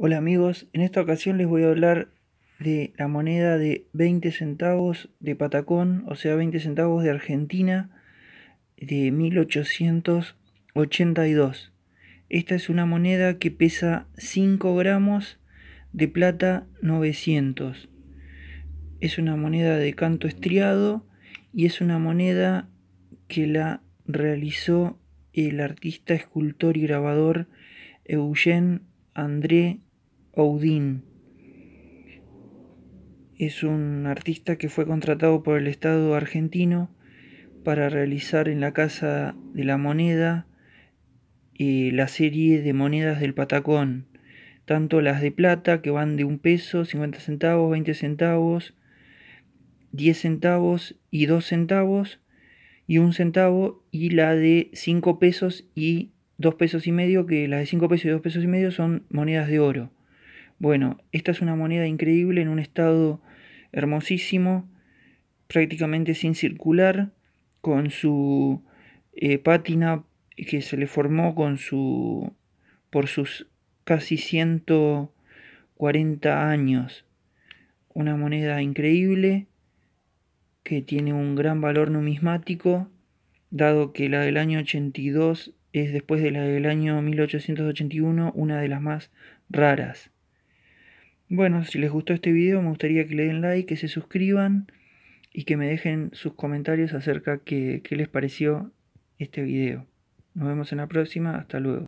Hola amigos, en esta ocasión les voy a hablar de la moneda de 20 centavos de Patacón, o sea 20 centavos de Argentina de 1882. Esta es una moneda que pesa 5 gramos de plata 900. Es una moneda de canto estriado y es una moneda que la realizó el artista, escultor y grabador Eugene André Oudin. Es un artista que fue contratado por el Estado argentino para realizar en la Casa de la Moneda la serie de monedas del Patacón, tanto las de plata que van de un peso, 50 centavos, 20 centavos, 10 centavos y 2 centavos y un centavo y la de 5 pesos y 2 pesos y medio, que las de 5 pesos y 2 pesos y medio son monedas de oro. Bueno, esta es una moneda increíble en un estado hermosísimo, prácticamente sin circular, con su eh, pátina que se le formó con su por sus casi 140 años. Una moneda increíble que tiene un gran valor numismático, dado que la del año 82 es después de la del año 1881 una de las más raras. Bueno, si les gustó este video me gustaría que le den like, que se suscriban y que me dejen sus comentarios acerca de qué les pareció este video. Nos vemos en la próxima, hasta luego.